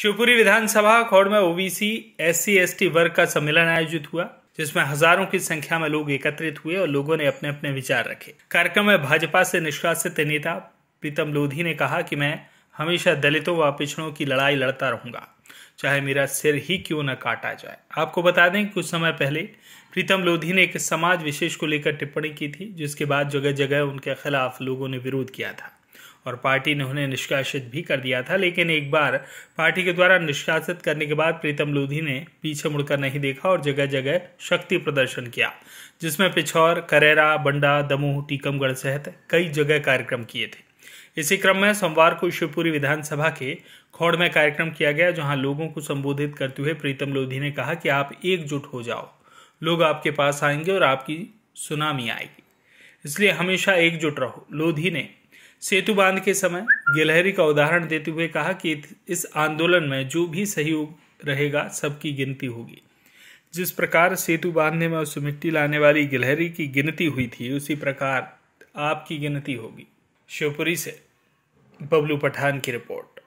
शिवपुरी विधानसभा खौड़ में OBC S C वर्ग का सम्मेलन आयोजित हुआ जिसमें हजारों की संख्या में लोग एकत्रित हुए और लोगों ने अपने अपने विचार रखे कार्यक्रम में भाजपा से निष्कासित नेता प्रीतम लोधी ने कहा कि मैं हमेशा दलितों व पिछड़ों की लड़ाई लड़ता रहूंगा चाहे मेरा सिर ही क्यों न काटा जाए आपको बता दें कुछ समय पहले प्रीतम लोधी ने एक समाज विशेष को लेकर टिप्पणी की थी जिसके बाद जगह जगह उनके खिलाफ लोगों ने विरोध किया था और पार्टी ने उन्हें निष्कासित भी कर दिया था लेकिन एक बार पार्टी के द्वारा निष्कासित करने के बाद प्रीतम लोधी ने पीछे मुड़कर नहीं देखा और जगह जगह शक्ति प्रदर्शन किया जिसमें पिछौर करेरा बंडा दमोह टीकमगढ़ सहित कई जगह कार्यक्रम किए थे इसी क्रम में सोमवार को शिवपुरी विधानसभा के खौड़ में कार्यक्रम किया गया जहां लोगों को संबोधित करते हुए प्रीतम लोधी ने कहा कि आप एकजुट हो जाओ लोग आपके पास आएंगे और आपकी सुनामी आएगी इसलिए हमेशा एकजुट रहो लोधी ने सेतु बांध के समय गिलहरी का उदाहरण देते हुए कहा कि इस आंदोलन में जो भी सहयोग रहेगा सबकी गिनती होगी जिस प्रकार सेतु बांधने में उस मिट्टी लाने वाली गिलहरी की गिनती हुई थी उसी प्रकार आपकी गिनती होगी शिवपुरी से बबलू पठान की रिपोर्ट